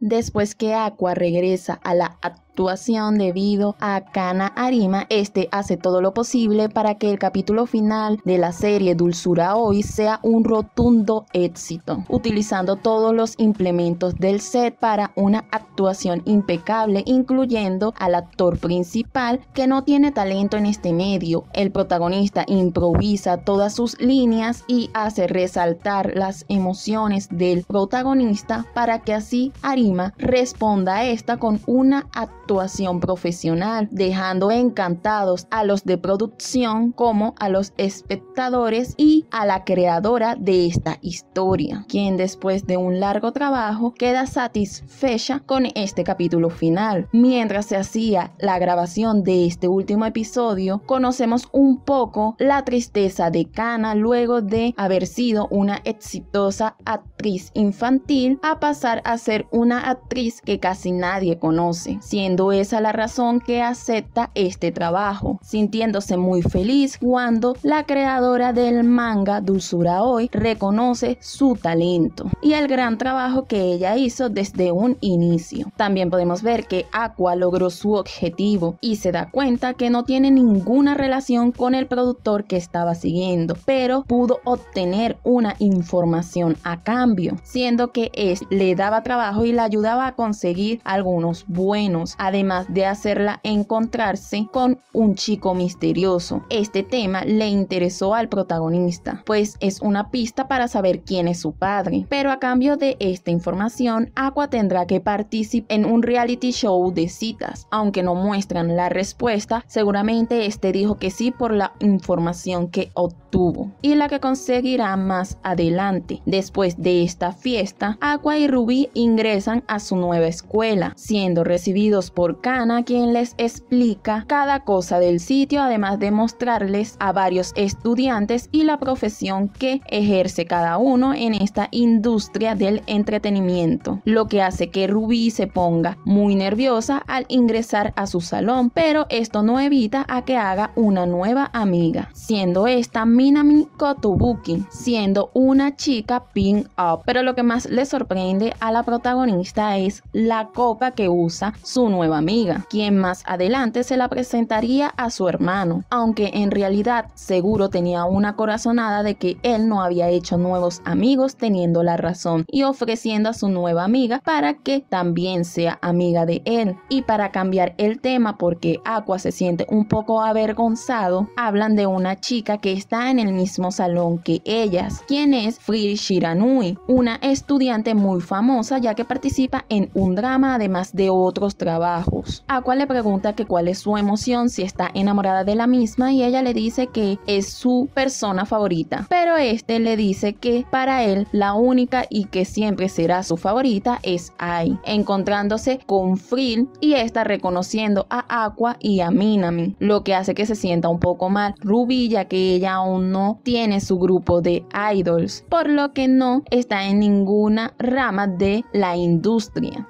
Después que Aqua regresa a la actuación debido a Kana Arima, este hace todo lo posible para que el capítulo final de la serie Dulzura Hoy sea un rotundo éxito, utilizando todos los implementos del set para una actuación impecable, incluyendo al actor principal que no tiene talento en este medio. El protagonista improvisa todas sus líneas y hace resaltar las emociones del protagonista para que así Arima responda a esta con una actuación profesional, dejando encantados a los de producción como a los espectadores y a la creadora de esta historia, quien después de un largo trabajo queda satisfecha con este capítulo final. Mientras se hacía la grabación de este último episodio, conocemos un poco la tristeza de Kana luego de haber sido una exitosa actriz infantil a pasar a ser una actriz que casi nadie conoce, siendo esa la razón que acepta este trabajo, sintiéndose muy feliz cuando la creadora del manga Dulzura Hoy reconoce su talento y el gran trabajo que ella hizo desde un inicio. También podemos ver que Aqua logró su objetivo y se da cuenta que no tiene ninguna relación con el productor que estaba siguiendo, pero pudo obtener una información a cambio, siendo que es le daba trabajo y la ayudaba a conseguir algunos buenos, además de hacerla encontrarse con un chico misterioso. Este tema le interesó al protagonista, pues es una pista para saber quién es su padre. Pero a cambio de esta información, Aqua tendrá que participar en un reality show de citas. Aunque no muestran la respuesta, seguramente este dijo que sí por la información que obtuvo y la que conseguirá más adelante. Después de esta fiesta, Aqua y Ruby ingresan a su nueva escuela, siendo recibidos por Kana quien les explica cada cosa del sitio, además de mostrarles a varios estudiantes y la profesión que ejerce cada uno en esta industria del entretenimiento, lo que hace que Ruby se ponga muy nerviosa al ingresar a su salón, pero esto no evita a que haga una nueva amiga, siendo esta Minami Kotobuki, siendo una chica pin-up, pero lo que más le sorprende a la protagonista esta es la copa que usa su nueva amiga, quien más adelante se la presentaría a su hermano, aunque en realidad seguro tenía una corazonada de que él no había hecho nuevos amigos teniendo la razón y ofreciendo a su nueva amiga para que también sea amiga de él. Y para cambiar el tema porque Aqua se siente un poco avergonzado, hablan de una chica que está en el mismo salón que ellas, quien es Free Shiranui, una estudiante muy famosa ya que participa en un drama además de otros trabajos. Aqua le pregunta que cuál es su emoción si está enamorada de la misma y ella le dice que es su persona favorita. Pero este le dice que para él la única y que siempre será su favorita es Ai, encontrándose con Frill y está reconociendo a Aqua y a Minami, lo que hace que se sienta un poco mal Ruby que ella aún no tiene su grupo de idols, por lo que no está en ninguna rama de la industria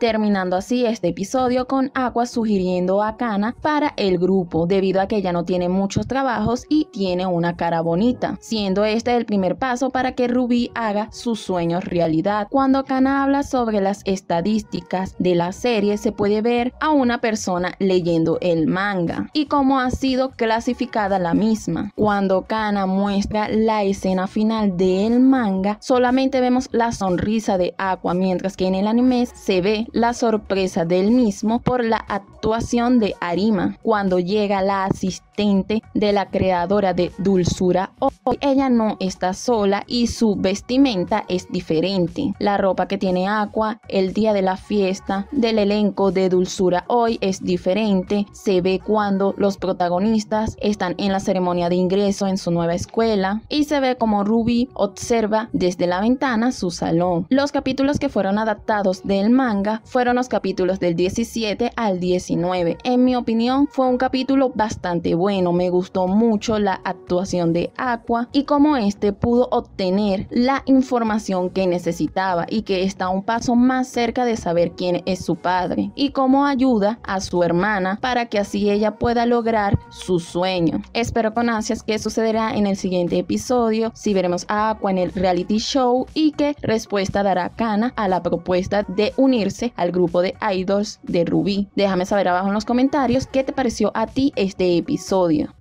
terminando así este episodio con Aqua sugiriendo a Kana para el grupo debido a que ella no tiene muchos trabajos y tiene una cara bonita, siendo este el primer paso para que Ruby haga sus sueños realidad. Cuando Kana habla sobre las estadísticas de la serie se puede ver a una persona leyendo el manga y cómo ha sido clasificada la misma. Cuando Kana muestra la escena final del manga solamente vemos la sonrisa de Aqua mientras que en el anime se ve la sorpresa del mismo por la actuación de Arima. Cuando llega la asistente de la creadora de Dulzura Hoy, ella no está sola y su vestimenta es diferente. La ropa que tiene Aqua el día de la fiesta del elenco de Dulzura Hoy es diferente. Se ve cuando los protagonistas están en la ceremonia de ingreso en su nueva escuela y se ve como Ruby observa desde la ventana su salón. Los capítulos que fueron adaptados del manga fueron los capítulos del 17 al 19. En mi opinión fue un capítulo bastante bueno, me gustó mucho la actuación de Aqua y cómo este pudo obtener la información que necesitaba y que está un paso más cerca de saber quién es su padre y cómo ayuda a su hermana para que así ella pueda lograr su sueño. Espero con ansias que sucederá en el siguiente episodio, si veremos a Aqua en el reality show y qué respuesta dará Kana a la propuesta de de unirse al grupo de idols de Ruby. Déjame saber abajo en los comentarios qué te pareció a ti este episodio.